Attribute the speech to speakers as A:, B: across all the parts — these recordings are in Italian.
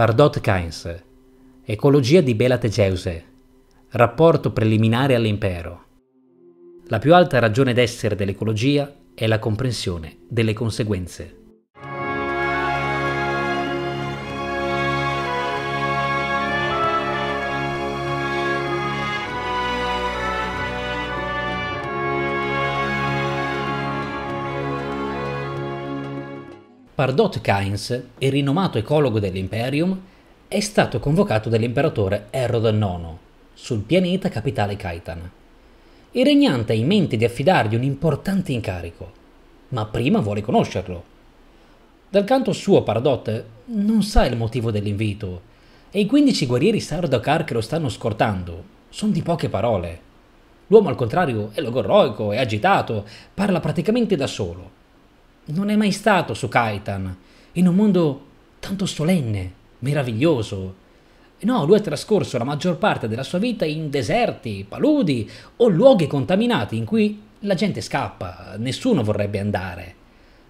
A: Pardot Keynes, Ecologia di Bela Tegeuse, Rapporto preliminare all'impero. La più alta ragione d'essere dell'ecologia è la comprensione delle conseguenze. Pardot Kynes, il rinomato ecologo dell'Imperium, è stato convocato dall'imperatore Erod IX sul pianeta capitale Kaitan. Il regnante ha in mente di affidargli un importante incarico, ma prima vuole conoscerlo. Dal canto suo Pardot non sa il motivo dell'invito e i 15 guerrieri Sardaukar che lo stanno scortando sono di poche parole. L'uomo al contrario è logorroico, è agitato, parla praticamente da solo non è mai stato su Kaitan, in un mondo tanto solenne, meraviglioso. No, lui ha trascorso la maggior parte della sua vita in deserti, paludi o luoghi contaminati in cui la gente scappa, nessuno vorrebbe andare.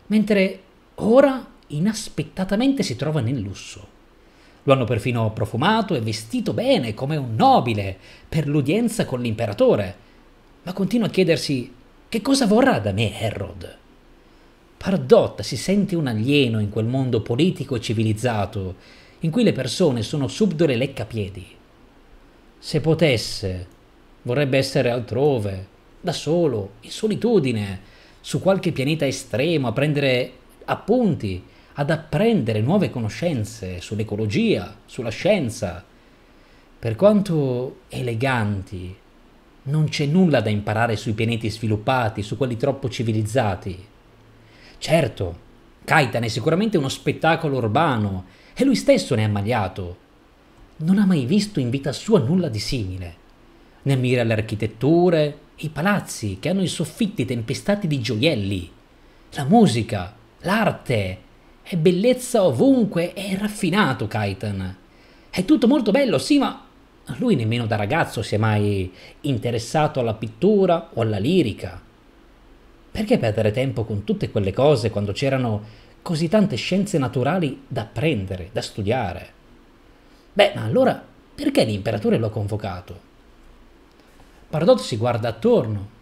A: Mentre ora inaspettatamente si trova nel lusso. Lo hanno perfino profumato e vestito bene come un nobile per l'udienza con l'imperatore. Ma continua a chiedersi che cosa vorrà da me Herod. Pardotta si sente un alieno in quel mondo politico e civilizzato, in cui le persone sono subdole leccapiedi. Se potesse, vorrebbe essere altrove, da solo, in solitudine, su qualche pianeta estremo, a prendere appunti, ad apprendere nuove conoscenze sull'ecologia, sulla scienza. Per quanto eleganti, non c'è nulla da imparare sui pianeti sviluppati, su quelli troppo civilizzati. Certo, Kaitan è sicuramente uno spettacolo urbano e lui stesso ne è ammaliato. Non ha mai visto in vita sua nulla di simile. Ne ammira le architetture, i palazzi che hanno i soffitti tempestati di gioielli, la musica, l'arte, è bellezza ovunque, è raffinato Kaitan. È tutto molto bello, sì, ma lui nemmeno da ragazzo si è mai interessato alla pittura o alla lirica. Perché perdere tempo con tutte quelle cose quando c'erano così tante scienze naturali da apprendere, da studiare? Beh, ma allora perché l'imperatore lo ha convocato? Pardot si guarda attorno.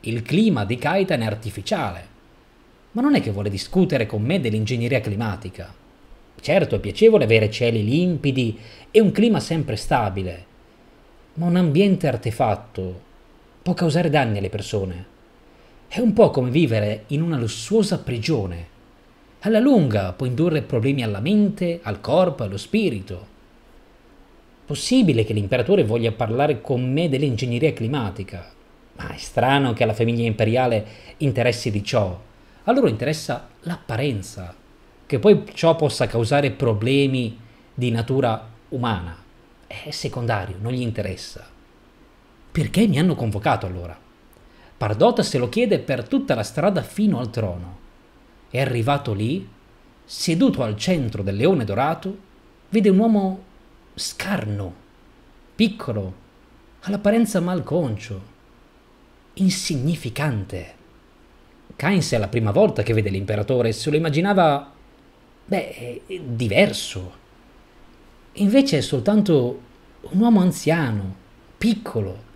A: Il clima di Kaitan è artificiale. Ma non è che vuole discutere con me dell'ingegneria climatica. Certo, è piacevole avere cieli limpidi e un clima sempre stabile, ma un ambiente artefatto può causare danni alle persone. È un po' come vivere in una lussuosa prigione. Alla lunga può indurre problemi alla mente, al corpo, allo spirito. Possibile che l'imperatore voglia parlare con me dell'ingegneria climatica, ma è strano che alla famiglia imperiale interessi di ciò. A loro interessa l'apparenza, che poi ciò possa causare problemi di natura umana. È secondario, non gli interessa. Perché mi hanno convocato allora? Pardotta se lo chiede per tutta la strada fino al trono. E arrivato lì, seduto al centro del leone dorato, vede un uomo scarno, piccolo, all'apparenza malconcio, insignificante. Kainz è la prima volta che vede l'imperatore, e se lo immaginava, beh, diverso. Invece è soltanto un uomo anziano, piccolo,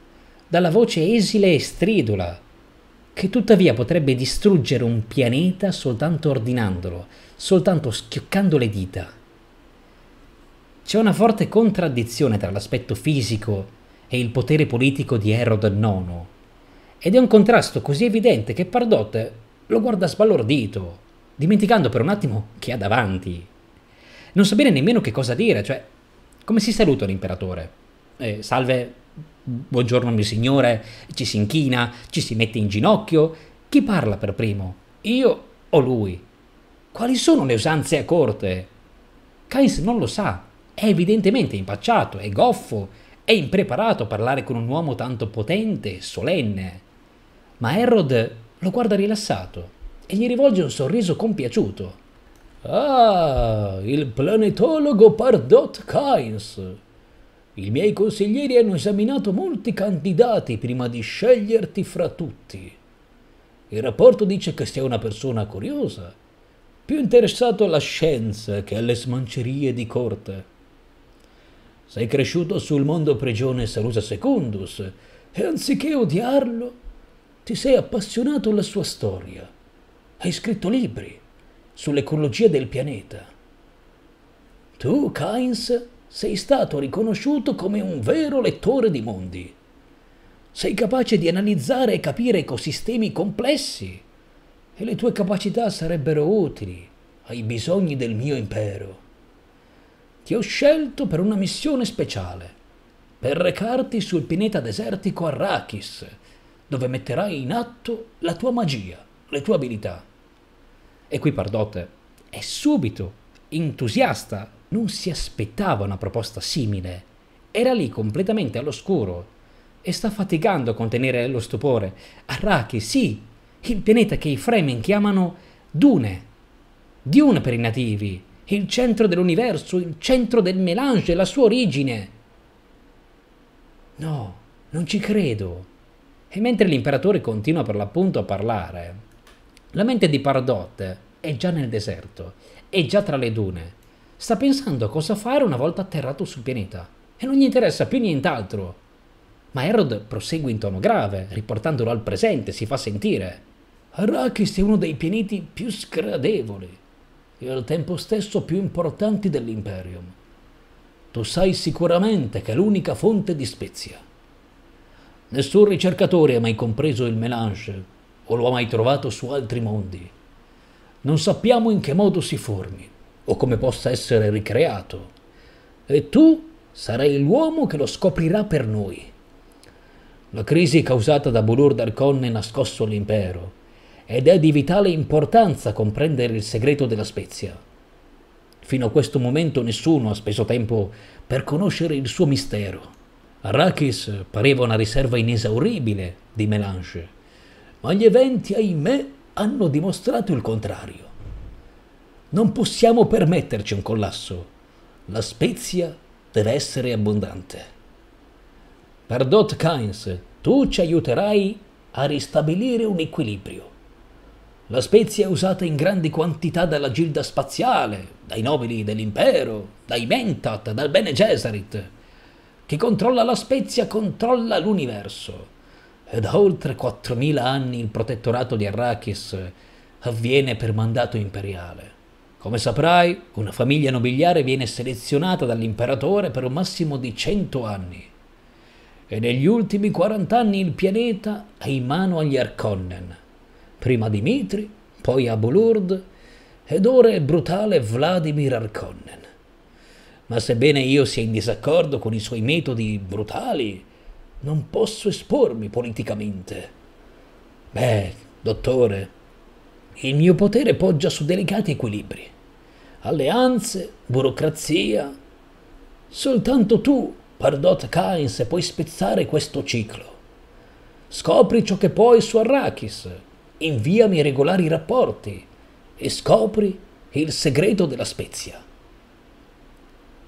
A: dalla voce esile e stridula, che tuttavia potrebbe distruggere un pianeta soltanto ordinandolo, soltanto schioccando le dita. C'è una forte contraddizione tra l'aspetto fisico e il potere politico di Herod IX, ed è un contrasto così evidente che Pardot lo guarda sbalordito, dimenticando per un attimo chi ha davanti. Non sa bene nemmeno che cosa dire, cioè, come si saluta l'imperatore? Eh, salve, buongiorno mio signore, ci si inchina, ci si mette in ginocchio. Chi parla per primo? Io o lui? Quali sono le usanze a corte? Keynes non lo sa, è evidentemente impacciato, è goffo, è impreparato a parlare con un uomo tanto potente, e solenne. Ma Herod lo guarda rilassato e gli rivolge un sorriso compiaciuto. Ah, il planetologo Pardot Keynes! I miei consiglieri hanno esaminato molti candidati prima di sceglierti fra tutti. Il rapporto dice che sei una persona curiosa, più interessato alla scienza che alle smancerie di corte. Sei cresciuto sul mondo prigione Salusa Secundus e anziché odiarlo, ti sei appassionato alla sua storia. Hai scritto libri sull'ecologia del pianeta. Tu, Kainz, sei stato riconosciuto come un vero lettore di mondi. Sei capace di analizzare e capire ecosistemi complessi e le tue capacità sarebbero utili ai bisogni del mio impero. Ti ho scelto per una missione speciale, per recarti sul pianeta desertico Arrakis, dove metterai in atto la tua magia, le tue abilità. E qui Pardotte è subito entusiasta non si aspettava una proposta simile. Era lì completamente all'oscuro e sta faticando a contenere lo stupore. Arrache, sì, il pianeta che i Fremen chiamano Dune. Dune per i nativi, il centro dell'universo, il centro del melange, la sua origine. No, non ci credo. E mentre l'imperatore continua per l'appunto a parlare, la mente di Pardot è già nel deserto, è già tra le dune Sta pensando a cosa fare una volta atterrato sul pianeta e non gli interessa più nient'altro. Ma Herod prosegue in tono grave, riportandolo al presente, si fa sentire. Arrakis è uno dei pianeti più sgradevoli e al tempo stesso più importanti dell'Imperium. Tu sai sicuramente che è l'unica fonte di spezia. Nessun ricercatore ha mai compreso il melange o lo ha mai trovato su altri mondi. Non sappiamo in che modo si formi, o come possa essere ricreato. E tu sarai l'uomo che lo scoprirà per noi. La crisi causata da Bulur Darkon è nascosto all'impero ed è di vitale importanza comprendere il segreto della spezia. Fino a questo momento nessuno ha speso tempo per conoscere il suo mistero. Arrakis pareva una riserva inesauribile di melange, ma gli eventi, ahimè, hanno dimostrato il contrario. Non possiamo permetterci un collasso. La spezia deve essere abbondante. Pardot Kynes, tu ci aiuterai a ristabilire un equilibrio. La spezia è usata in grandi quantità dalla gilda spaziale, dai nobili dell'impero, dai Mentat, dal Bene Gesserit. Chi controlla la spezia controlla l'universo. E da oltre 4.000 anni il protettorato di Arrakis avviene per mandato imperiale. Come saprai, una famiglia nobiliare viene selezionata dall'imperatore per un massimo di 100 anni. E negli ultimi 40 anni il pianeta è in mano agli Arconnen. Prima a Dimitri, poi a ed ora il brutale Vladimir Arconnen. Ma sebbene io sia in disaccordo con i suoi metodi brutali, non posso espormi politicamente. Beh, dottore, il mio potere poggia su delicati equilibri. Alleanze, burocrazia. Soltanto tu, Pardot Kainz, puoi spezzare questo ciclo. Scopri ciò che puoi su Arrakis. Inviami regolari rapporti. E scopri il segreto della spezia.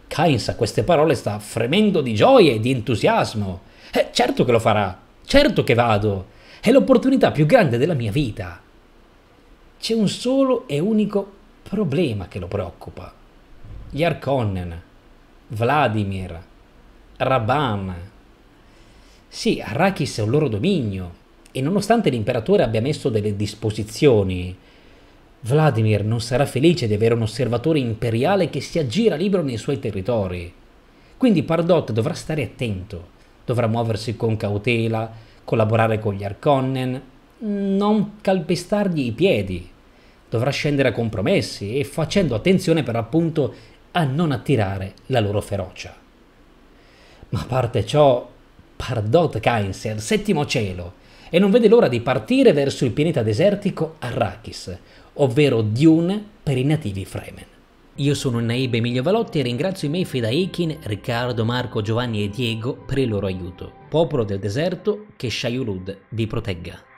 A: Kainz a queste parole sta fremendo di gioia e di entusiasmo. Eh, certo che lo farà, certo che vado. È l'opportunità più grande della mia vita. C'è un solo e unico problema che lo preoccupa. Gli Arkonnen, Vladimir, Raban. Sì, Arrakis è un loro dominio e nonostante l'imperatore abbia messo delle disposizioni, Vladimir non sarà felice di avere un osservatore imperiale che si aggira libero nei suoi territori. Quindi Pardot dovrà stare attento, dovrà muoversi con cautela, collaborare con gli Arkonnen, non calpestargli i piedi dovrà scendere a compromessi e facendo attenzione per appunto a non attirare la loro ferocia. Ma a parte ciò, Pardot Kainzer, settimo cielo, e non vede l'ora di partire verso il pianeta desertico Arrakis, ovvero Dune per i nativi Fremen. Io sono Naib Emilio Valotti e ringrazio i miei fedaikin Riccardo, Marco, Giovanni e Diego per il loro aiuto. Popolo del deserto, che Shayulud vi protegga.